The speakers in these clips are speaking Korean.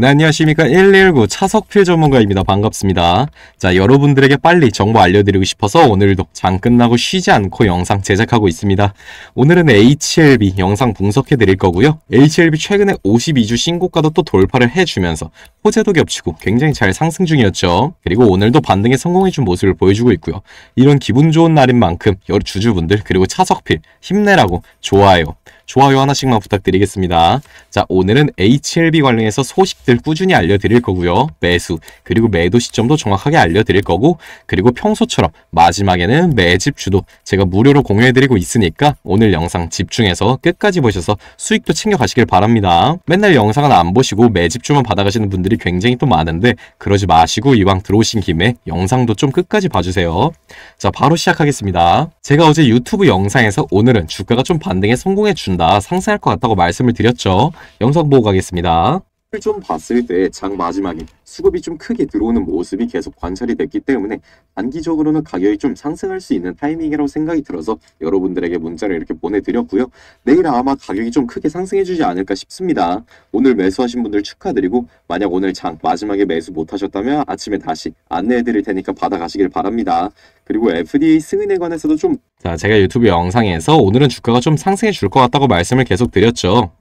네, 안녕하십니까. 119 차석필 전문가입니다. 반갑습니다. 자, 여러분들에게 빨리 정보 알려드리고 싶어서 오늘도 장 끝나고 쉬지 않고 영상 제작하고 있습니다. 오늘은 HLB 영상 분석해 드릴 거고요. HLB 최근에 52주 신고가도 또 돌파를 해주면서 호재도 겹치고 굉장히 잘 상승 중이었죠. 그리고 오늘도 반등에 성공해준 모습을 보여주고 있고요. 이런 기분 좋은 날인 만큼 여러 주주분들 그리고 차석필 힘내라고 좋아요. 좋아요 하나씩만 부탁드리겠습니다. 자 오늘은 HLB 관련해서 소식들 꾸준히 알려드릴 거고요. 매수 그리고 매도 시점도 정확하게 알려드릴 거고 그리고 평소처럼 마지막에는 매집 주도 제가 무료로 공유해드리고 있으니까 오늘 영상 집중해서 끝까지 보셔서 수익도 챙겨가시길 바랍니다. 맨날 영상은 안 보시고 매집주만 받아가시는 분들이 굉장히 또 많은데 그러지 마시고 이왕 들어오신 김에 영상도 좀 끝까지 봐주세요. 자 바로 시작하겠습니다. 제가 어제 유튜브 영상에서 오늘은 주가가 좀 반등에 성공해 준다 상승 상승할 것 같다고 말씀을 드렸죠. 영상 보고 가겠습니다. 좀 봤을 때 장 마지막에 수급이 좀 크게 들어오는 모습이 계속 관찰이 됐기 때문에 단기적으로는 가격이 좀 상승할 수 있는 타이밍이라고 생각이 들어서 여러분들에게 문자를 이렇게 보내드렸고요. 내일 아마 가격이 좀 크게 상승해주지 않을까 싶습니다. 오늘 매수하신 분들 축하드리고 만약 오늘 장 마지막에 매수 못하셨다면 아침에 다시 안내해드릴 테니까 받아가시길 바랍니다. 그리고 FDA 승인에 관해서도 좀 자, 제가 유튜브 영상에서 오늘은 주가가 좀 상승해 줄 것 같다고 말씀을 계속 드렸죠.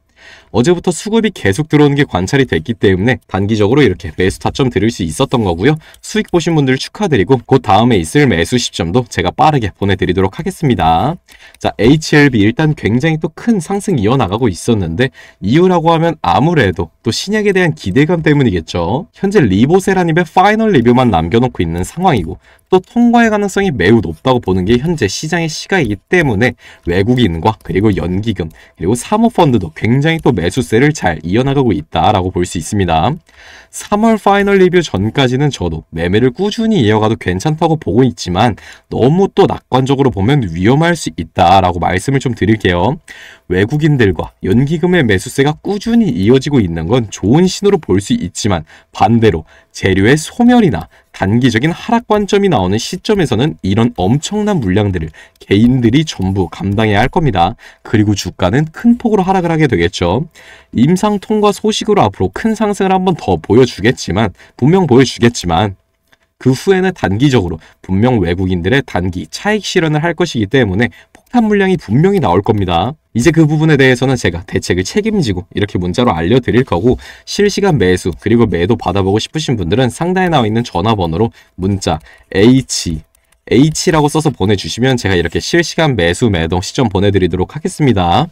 어제부터 수급이 계속 들어오는 게 관찰이 됐기 때문에 단기적으로 이렇게 매수 타점 드릴 수 있었던 거고요. 수익 보신 분들 축하드리고 곧 다음에 있을 매수 시점도 제가 빠르게 보내드리도록 하겠습니다. 자 HLB 일단 굉장히 또 큰 상승 이어나가고 있었는데 이유라고 하면 아무래도 또 신약에 대한 기대감 때문이겠죠. 현재 리보세라님의 파이널 리뷰만 남겨놓고 있는 상황이고 또 통과의 가능성이 매우 높다고 보는 게 현재 시장의 시가이기 때문에 외국인과 그리고 연기금 그리고 사모펀드도 굉장히 또 매수세를 잘 이어나가고 있다라고 볼 수 있습니다. 3월 파이널 리뷰 전까지는 저도 매매를 꾸준히 이어가도 괜찮다고 보고 있지만 너무 또 낙관적으로 보면 위험할 수 있다라고 말씀을 좀 드릴게요. 외국인들과 연기금의 매수세가 꾸준히 이어지고 있는 건 좋은 신호로 볼 수 있지만 반대로 재료의 소멸이나 단기적인 하락 관점이 나오는 시점에서는 이런 엄청난 물량들을 개인들이 전부 감당해야 할 겁니다. 그리고 주가는 큰 폭으로 하락을 하게 되겠죠. 임상 통과 소식으로 앞으로 큰 상승을 한번 더 보여주겠지만 분명 보여주겠지만 그 후에는 단기적으로 분명 외국인들의 단기 차익 실현을 할 것이기 때문에 폭탄 물량이 분명히 나올 겁니다. 이제 그 부분에 대해서는 제가 대책을 책임지고 이렇게 문자로 알려드릴 거고 실시간 매수 그리고 매도 받아보고 싶으신 분들은 상단에 나와 있는 전화번호로 문자 H H라고 써서 보내주시면 제가 이렇게 실시간 매수 매동 시점 보내드리도록 하겠습니다.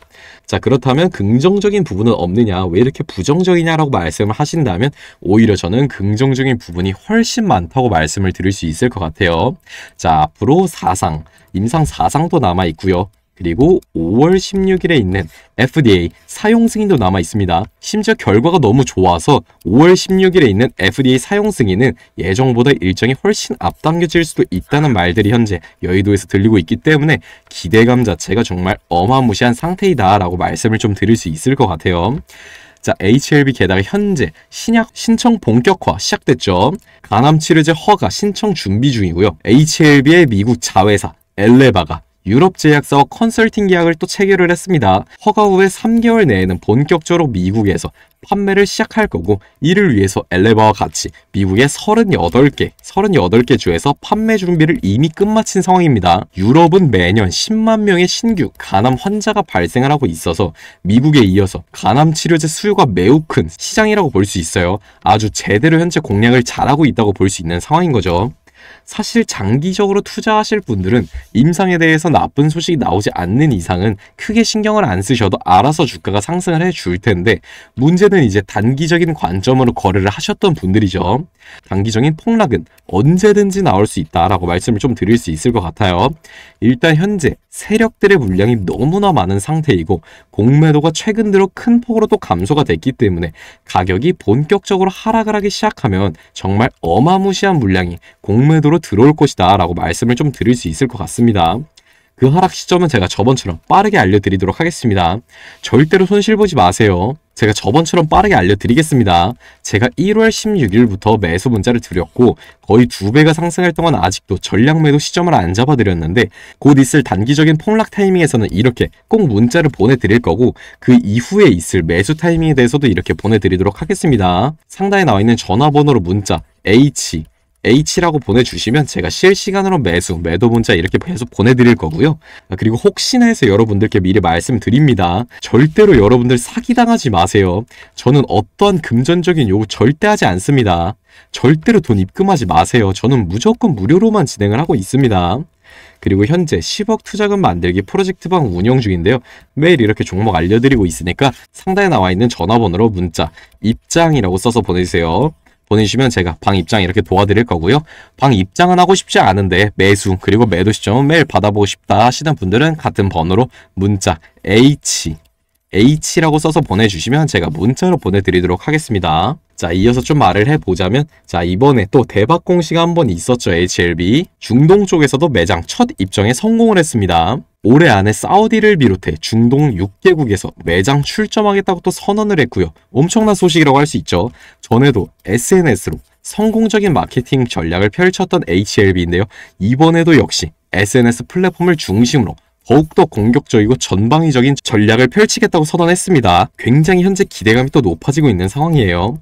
자 그렇다면 긍정적인 부분은 없느냐 왜 이렇게 부정적이냐라고 말씀을 하신다면 오히려 저는 긍정적인 부분이 훨씬 많다고 말씀을 드릴 수 있을 것 같아요. 자 앞으로 4상 임상 4상도 남아있고요. 그리고 5월 16일에 있는 FDA 사용 승인도 남아 있습니다. 심지어 결과가 너무 좋아서 5월 16일에 있는 FDA 사용 승인은 예정보다 일정이 훨씬 앞당겨질 수도 있다는 말들이 현재 여의도에서 들리고 있기 때문에 기대감 자체가 정말 어마무시한 상태이다라고 말씀을 좀 드릴 수 있을 것 같아요. 자, HLB 게다가 현재 신약 신청 본격화 시작됐죠. 간암 치료제 허가 신청 준비 중이고요. HLB의 미국 자회사 엘레바가 유럽 제약사와 컨설팅 계약을 또 체결을 했습니다. 허가 후에 3개월 내에는 본격적으로 미국에서 판매를 시작할 거고 이를 위해서 엘레바와 같이 미국의 38개, 38개 주에서 판매 준비를 이미 끝마친 상황입니다. 유럽은 매년 10만 명의 신규 간암 환자가 발생을 하고 있어서 미국에 이어서 간암 치료제 수요가 매우 큰 시장이라고 볼 수 있어요. 아주 제대로 현재 공략을 잘하고 있다고 볼 수 있는 상황인 거죠. 사실 장기적으로 투자하실 분들은 임상에 대해서 나쁜 소식이 나오지 않는 이상은 크게 신경을 안 쓰셔도 알아서 주가가 상승을 해 줄 텐데 문제는 이제 단기적인 관점으로 거래를 하셨던 분들이죠. 단기적인 폭락은 언제든지 나올 수 있다라고 말씀을 좀 드릴 수 있을 것 같아요. 일단 현재 세력들의 물량이 너무나 많은 상태이고 공매도가 최근 들어 큰 폭으로 또 감소가 됐기 때문에 가격이 본격적으로 하락을 하기 시작하면 정말 어마무시한 물량이 공매도로 시으로 들어올 것이다 라고 말씀을 좀 드릴 수 있을 것 같습니다. 그 하락 시점은 제가 저번처럼 빠르게 알려드리도록 하겠습니다. 절대로 손실 보지 마세요. 제가 저번처럼 빠르게 알려드리겠습니다. 제가 1월 16일부터 매수 문자를 드렸고 거의 두배가 상승할 동안 아직도 전량 매도 시점을 안 잡아드렸는데 곧 있을 단기적인 폭락 타이밍에서는 이렇게 꼭 문자를 보내드릴 거고 그 이후에 있을 매수 타이밍에 대해서도 이렇게 보내드리도록 하겠습니다. 상단에 나와 있는 전화번호로 문자 H H라고 보내주시면 제가 실시간으로 매수, 매도 문자 이렇게 계속 보내드릴 거고요. 아, 그리고 혹시나 해서 여러분들께 미리 말씀드립니다. 절대로 여러분들 사기당하지 마세요. 저는 어떠한 금전적인 요구 절대 하지 않습니다. 절대로 돈 입금하지 마세요. 저는 무조건 무료로만 진행을 하고 있습니다. 그리고 현재 10억 투자금 만들기 프로젝트방 운영 중인데요. 매일 이렇게 종목 알려드리고 있으니까 상단에 나와 있는 전화번호로 문자 입장이라고 써서 보내주세요. 보내시면 주 제가 방 입장 이렇게 도와드릴 거고요. 방 입장은 하고 싶지 않은데 매수 그리고 매도 시점은 매일 받아보고 싶다 하시는 분들은 같은 번호로 문자 H H라고 써서 보내주시면 제가 문자로 보내드리도록 하겠습니다. 자, 이어서 좀 말을 해보자면 자, 이번에 또 대박 공시가 한번 있었죠, HLB. 중동 쪽에서도 매장 첫입장에 성공을 했습니다. 올해 안에 사우디를 비롯해 중동 6개국에서 매장 출점하겠다고 또 선언을 했고요. 엄청난 소식이라고 할 수 있죠. 전에도 SNS로 성공적인 마케팅 전략을 펼쳤던 HLB인데요. 이번에도 역시 SNS 플랫폼을 중심으로 더욱더 공격적이고 전방위적인 전략을 펼치겠다고 선언했습니다. 굉장히 현재 기대감이 또 높아지고 있는 상황이에요.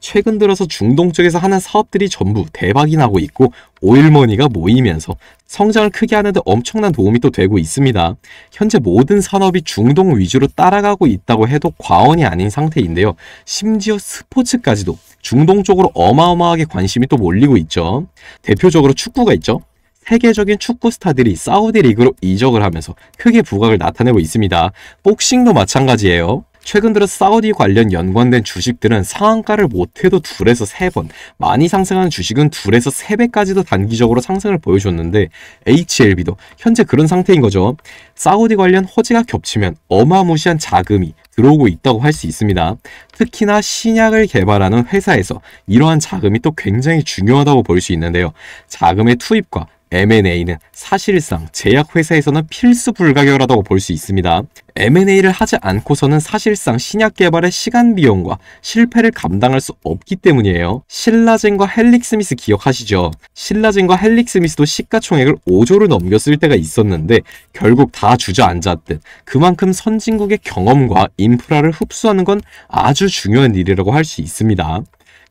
최근 들어서 중동 쪽에서 하는 사업들이 전부 대박이 나고 있고 오일머니가 모이면서 성장을 크게 하는데 엄청난 도움이 또 되고 있습니다. 현재 모든 산업이 중동 위주로 따라가고 있다고 해도 과언이 아닌 상태인데요. 심지어 스포츠까지도 중동 쪽으로 어마어마하게 관심이 또 몰리고 있죠. 대표적으로 축구가 있죠. 세계적인 축구 스타들이 사우디 리그로 이적을 하면서 크게 부각을 나타내고 있습니다. 복싱도 마찬가지예요. 최근 들어 사우디 관련 연관된 주식들은 상한가를 못해도 둘에서 세 번 많이 상승하는 주식은 둘에서 세배까지도 단기적으로 상승을 보여줬는데 HLB도 현재 그런 상태인 거죠. 사우디 관련 호재가 겹치면 어마무시한 자금이 들어오고 있다고 할 수 있습니다. 특히나 신약을 개발하는 회사에서 이러한 자금이 또 굉장히 중요하다고 볼 수 있는데요. 자금의 투입과 M&A는 사실상 제약회사에서는 필수 불가결하다고 볼 수 있습니다. M&A를 하지 않고서는 사실상 신약 개발의 시간 비용과 실패를 감당할 수 없기 때문이에요. 신라젠과 헬릭스미스 기억하시죠? 신라젠과 헬릭스미스도 시가총액을 5조를 넘겼을 때가 있었는데 결국 다 주저앉았듯 그만큼 선진국의 경험과 인프라를 흡수하는 건 아주 중요한 일이라고 할 수 있습니다.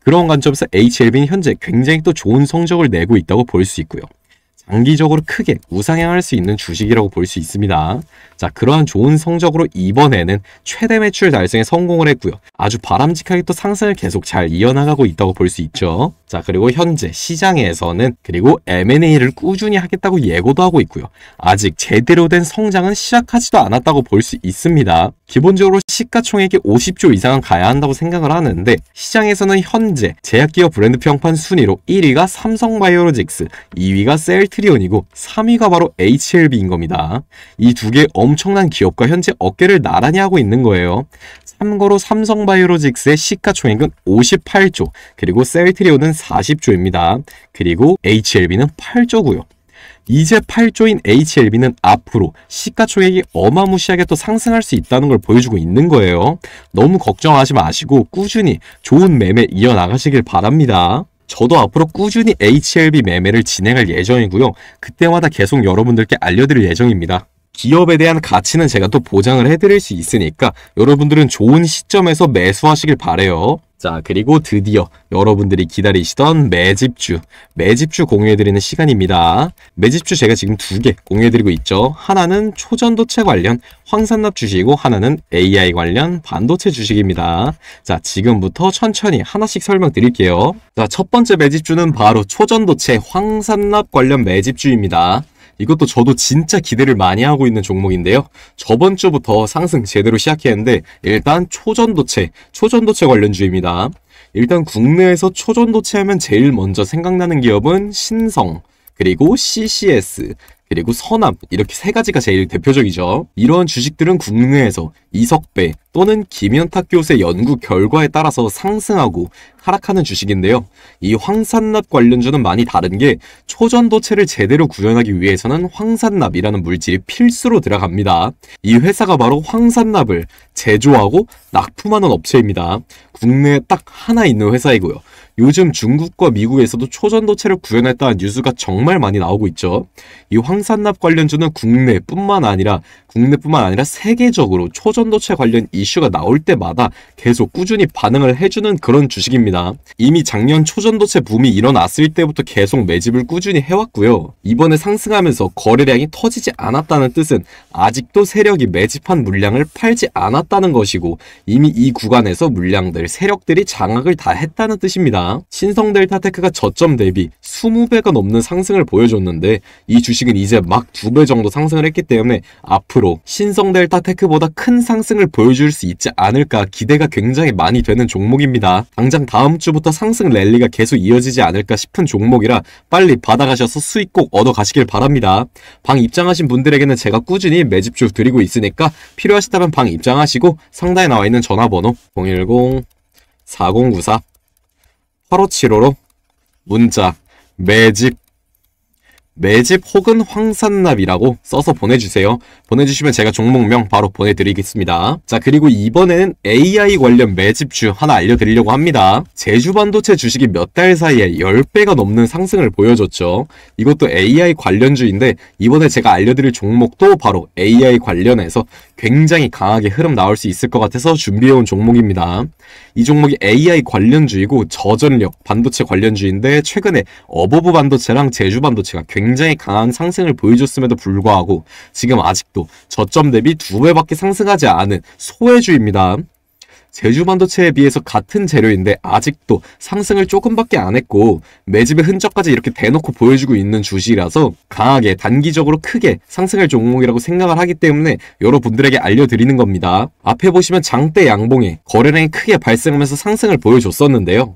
그런 관점에서 HLB는 현재 굉장히 또 좋은 성적을 내고 있다고 볼 수 있고요. 장기적으로 크게 우상향할 수 있는 주식이라고 볼 수 있습니다. 자, 그러한 좋은 성적으로 이번에는 최대 매출 달성에 성공을 했고요. 아주 바람직하게 또 상승을 계속 잘 이어나가고 있다고 볼 수 있죠. 자, 그리고 현재 시장에서는 그리고 M&A를 꾸준히 하겠다고 예고도 하고 있고요. 아직 제대로 된 성장은 시작하지도 않았다고 볼 수 있습니다. 기본적으로 시가총액이 50조 이상은 가야 한다고 생각을 하는데 시장에서는 현재 제약기업 브랜드 평판 순위로 1위가 삼성바이오로직스, 2위가 셀트리온이고 3위가 바로 HLB인 겁니다. 이 두 개의 엄청난 기업과 현재 어깨를 나란히 하고 있는 거예요. 참고로 삼성바이오로직스의 시가총액은 58조, 그리고 셀트리온은 40조입니다. 그리고 HLB는 8조고요. 이제 8조인 HLB는 앞으로 시가총액이 어마무시하게 또 상승할 수 있다는 걸 보여주고 있는 거예요. 너무 걱정하지 마시고 꾸준히 좋은 매매 이어나가시길 바랍니다. 저도 앞으로 꾸준히 HLB 매매를 진행할 예정이고요. 그때마다 계속 여러분들께 알려드릴 예정입니다. 기업에 대한 가치는 제가 또 보장을 해드릴 수 있으니까 여러분들은 좋은 시점에서 매수하시길 바래요. 자 그리고 드디어 여러분들이 기다리시던 매집주 매집주 공유해드리는 시간입니다 매집주 제가 지금 두 개 공유해드리고 있죠 하나는 초전도체 관련 황산납 주식이고 하나는 AI 관련 반도체 주식입니다 자 지금부터 천천히 하나씩 설명드릴게요 자 첫 번째 매집주는 바로 초전도체 황산납 관련 매집주입니다 이것도 저도 진짜 기대를 많이 하고 있는 종목인데요. 저번 주부터 상승 제대로 시작했는데 일단 초전도체, 초전도체 관련주입니다. 일단 국내에서 초전도체 하면 제일 먼저 생각나는 기업은 신성, 그리고 CCS, 그리고 선암 이렇게 세 가지가 제일 대표적이죠. 이러한 주식들은 국내에서 이석배 또는 김현탁 교수의 연구 결과에 따라서 상승하고 하락하는 주식인데요. 이 황산납 관련주는 많이 다른 게 초전도체를 제대로 구현하기 위해서는 황산납이라는 물질이 필수로 들어갑니다. 이 회사가 바로 황산납을 제조하고 납품하는 업체입니다. 국내에 딱 하나 있는 회사이고요. 요즘 중국과 미국에서도 초전도체를 구현했다는 뉴스가 정말 많이 나오고 있죠. 이 황산납 관련주는 국내뿐만 아니라 국내뿐만 아니라 세계적으로 초전도체 관련 이슈가 나올 때마다 계속 꾸준히 반응을 해주는 그런 주식입니다. 이미 작년 초전도체 붐이 일어났을 때부터 계속 매집을 꾸준히 해왔고요. 이번에 상승하면서 거래량이 터지지 않았다는 뜻은 아직도 세력이 매집한 물량을 팔지 않았다는 것이고 이미 이 구간에서 물량들, 세력들이 장악을 다 했다는 뜻입니다. 신성델타 테크가 저점 대비 20배가 넘는 상승을 보여줬는데 이 주식은 이제 막2배 정도 상승을 했기 때문에 앞으로 신성델타 테크보다 큰 상승을 보여줄 수 있지 않을까 기대가 굉장히 많이 되는 종목입니다. 당장 다음 주부터 상승 랠리가 계속 이어지지 않을까 싶은 종목이라 빨리 받아가셔서 수익 꼭 얻어가시길 바랍니다. 방 입장하신 분들에게는 제가 꾸준히 매집주 드리고 있으니까 필요하시다면 방 입장하시고 상단에 나와 있는 전화번호 010 4094 화로7로로 문자 매직 매집 혹은 황산납이라고 써서 보내주세요. 보내주시면 제가 종목명 바로 보내드리겠습니다. 자 그리고 이번에는 AI 관련 매집주 하나 알려드리려고 합니다. 제주 반도체 주식이 몇 달 사이에 10배가 넘는 상승을 보여줬죠. 이것도 AI 관련주인데 이번에 제가 알려드릴 종목도 바로 AI 관련해서 굉장히 강하게 흐름 나올 수 있을 것 같아서 준비해온 종목입니다. 이 종목이 AI 관련주이고 저전력 반도체 관련주인데 최근에 어버브 반도체랑 제주 반도체가 굉장히 굉장히 강한 상승을 보여줬음에도 불구하고 지금 아직도 저점 대비 두 배밖에 상승하지 않은 소외주입니다. 제주 반도체에 비해서 같은 재료인데 아직도 상승을 조금밖에 안 했고 매집의 흔적까지 이렇게 대놓고 보여주고 있는 주식이라서 강하게 단기적으로 크게 상승할 종목이라고 생각을 하기 때문에 여러분들에게 알려드리는 겁니다. 앞에 보시면 장대 양봉에 거래량이 크게 발생하면서 상승을 보여줬었는데요.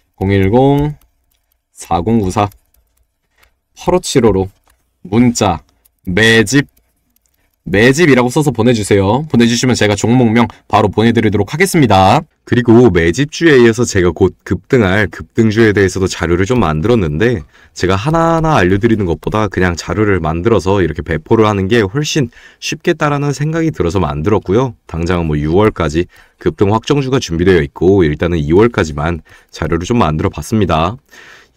010 4094 8575로 문자 매집 매집이라고 써서 보내주세요. 보내주시면 제가 종목명 바로 보내드리도록 하겠습니다. 그리고 매집주에 의해서 제가 곧 급등할 급등주에 대해서도 자료를 좀 만들었는데 제가 하나하나 알려드리는 것보다 그냥 자료를 만들어서 이렇게 배포를 하는 게 훨씬 쉽겠다라는 생각이 들어서 만들었고요. 당장은 뭐 6월까지 급등 확정주가 준비되어 있고 일단은 2월까지만 자료를 좀 만들어 봤습니다.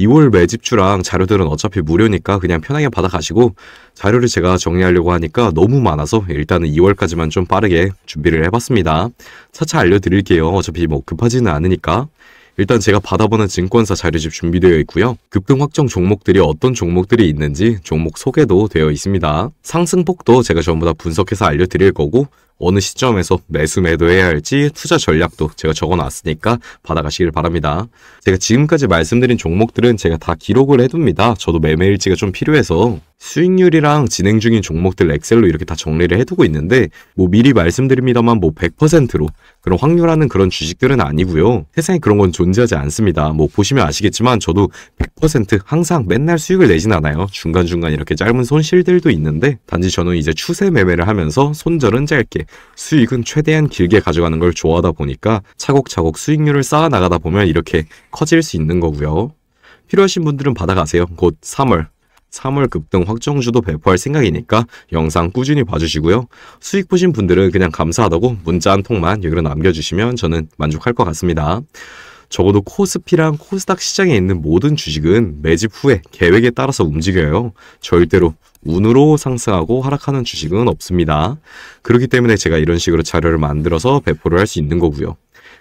2월 매집주랑 자료들은 어차피 무료니까 그냥 편하게 받아가시고 자료를 제가 정리하려고 하니까 너무 많아서 일단은 2월까지만 좀 빠르게 준비를 해봤습니다. 차차 알려드릴게요. 어차피 뭐 급하지는 않으니까. 일단 제가 받아보는 증권사 자료집 준비되어 있고요. 급등 확정 종목들이 어떤 종목들이 있는지 종목 소개도 되어 있습니다. 상승폭도 제가 전부 다 분석해서 알려드릴 거고 어느 시점에서 매수 매도해야 할지 투자 전략도 제가 적어놨으니까 받아가시길 바랍니다. 제가 지금까지 말씀드린 종목들은 제가 다 기록을 해둡니다. 저도 매매일지가 좀 필요해서 수익률이랑 진행 중인 종목들 엑셀로 이렇게 다 정리를 해두고 있는데 뭐 미리 말씀드립니다만 뭐 100%로 그런 확률하는 그런 주식들은 아니고요. 세상에 그런 건 존재하지 않습니다. 뭐 보시면 아시겠지만 저도 100% 항상 맨날 수익을 내진 않아요. 중간중간 이렇게 짧은 손실들도 있는데 단지 저는 이제 추세 매매를 하면서 손절은 짧게 수익은 최대한 길게 가져가는 걸 좋아하다 보니까 차곡차곡 수익률을 쌓아나가다 보면 이렇게 커질 수 있는 거고요. 필요하신 분들은 받아가세요. 곧 3월 3월 급등 확정주도 배포할 생각이니까 영상 꾸준히 봐주시고요. 수익 보신 분들은 그냥 감사하다고 문자 한 통만 여기로 남겨주시면 저는 만족할 것 같습니다. 적어도 코스피랑 코스닥 시장에 있는 모든 주식은 매집 후에 계획에 따라서 움직여요. 절대로 운으로 상승하고 하락하는 주식은 없습니다. 그렇기 때문에 제가 이런 식으로 자료를 만들어서 배포를 할 수 있는 거고요.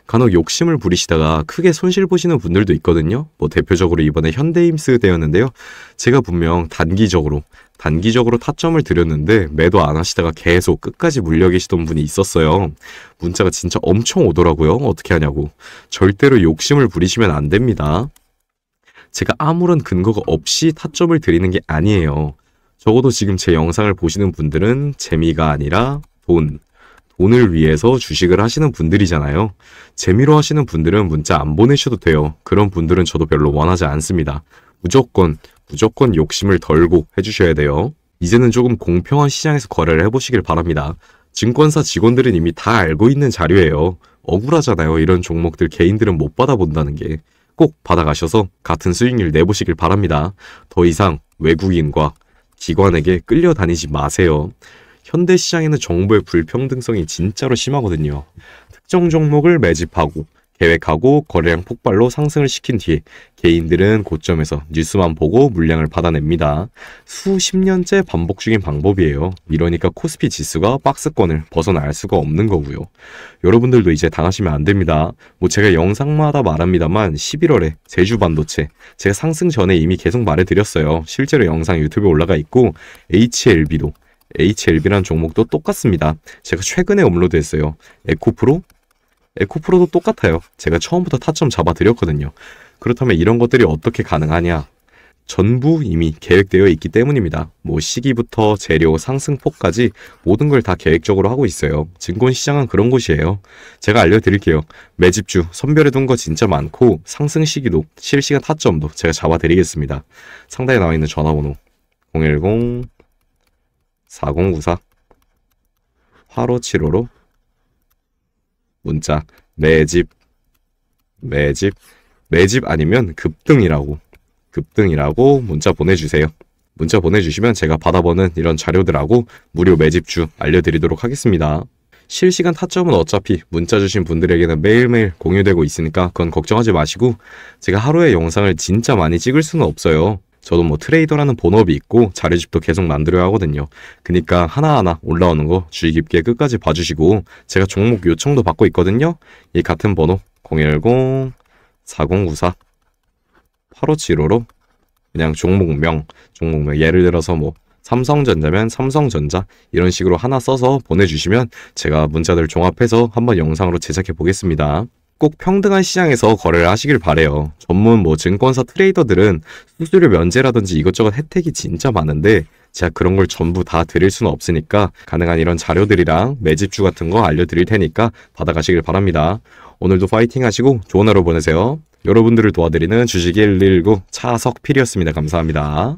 간혹 욕심을 부리시다가 크게 손실 보시는 분들도 있거든요. 뭐 대표적으로 이번에 현대임스 되었는데요 제가 분명 단기적으로 단기적으로 타점을 드렸는데 매도 안 하시다가 계속 끝까지 물려 계시던 분이 있었어요. 문자가 진짜 엄청 오더라고요. 어떻게 하냐고. 절대로 욕심을 부리시면 안 됩니다. 제가 아무런 근거가 없이 타점을 드리는 게 아니에요. 적어도 지금 제 영상을 보시는 분들은 재미가 아니라 돈, 돈을 위해서 주식을 하시는 분들이잖아요. 재미로 하시는 분들은 문자 안 보내셔도 돼요. 그런 분들은 저도 별로 원하지 않습니다. 무조건, 무조건 욕심을 덜고 해주셔야 돼요. 이제는 조금 공평한 시장에서 거래를 해보시길 바랍니다. 증권사 직원들은 이미 다 알고 있는 자료예요. 억울하잖아요. 이런 종목들 개인들은 못 받아본다는 게. 꼭 받아가셔서 같은 수익률 내보시길 바랍니다. 더 이상 외국인과 기관에게 끌려다니지 마세요. 현대 시장에는 정보의 불평등성이 진짜로 심하거든요. 특정 종목을 매집하고 계획하고 거래량 폭발로 상승을 시킨 뒤에 개인들은 고점에서 뉴스만 보고 물량을 받아냅니다. 수십 년째 반복 중인 방법이에요. 이러니까 코스피 지수가 박스권을 벗어날 수가 없는 거고요. 여러분들도 이제 당하시면 안 됩니다. 뭐 제가 영상마다 말합니다만 11월에 제주 반도체 제가 상승 전에 이미 계속 말해드렸어요. 실제로 영상 유튜브에 올라가 있고 HLB도 HLB라는 종목도 똑같습니다. 제가 최근에 업로드했어요. 에코프로? 에코프로도 똑같아요. 제가 처음부터 타점 잡아드렸거든요. 그렇다면 이런 것들이 어떻게 가능하냐? 전부 이미 계획되어 있기 때문입니다. 뭐 시기부터 재료 상승폭까지 모든 걸 다 계획적으로 하고 있어요. 증권시장은 그런 곳이에요. 제가 알려드릴게요. 매집주 선별해둔 거 진짜 많고 상승 시기도 실시간 타점도 제가 잡아드리겠습니다. 상단에 나와 있는 전화번호 010 4094 8575로 문자 매집 매집 매집 아니면 급등이라고 급등이라고 문자 보내주세요. 문자 보내주시면 제가 받아보는 이런 자료들하고 무료 매집주 알려드리도록 하겠습니다. 실시간 타점은 어차피 문자 주신 분들에게는 매일매일 공유되고 있으니까 그건 걱정하지 마시고 제가 하루에 영상을 진짜 많이 찍을 수는 없어요. 저도 뭐 트레이더라는 본업이 있고 자료집도 계속 만들어야 하거든요. 그니까 하나하나 올라오는 거 주의 깊게 끝까지 봐주시고 제가 종목 요청도 받고 있거든요. 이 같은 번호 010 4094 8575로 그냥 종목명, 종목명 예를 들어서 뭐 삼성전자면 삼성전자 이런 식으로 하나 써서 보내주시면 제가 문자들 종합해서 한번 영상으로 제작해 보겠습니다. 꼭 평등한 시장에서 거래를 하시길 바래요. 전문 뭐 증권사 트레이더들은 수수료 면제라든지 이것저것 혜택이 진짜 많은데 제가 그런 걸 전부 다 드릴 수는 없으니까 가능한 이런 자료들이랑 매집주 같은 거 알려드릴 테니까 받아가시길 바랍니다. 오늘도 파이팅 하시고 좋은 하루 보내세요. 여러분들을 도와드리는 주식이 119 차석필이었습니다. 감사합니다.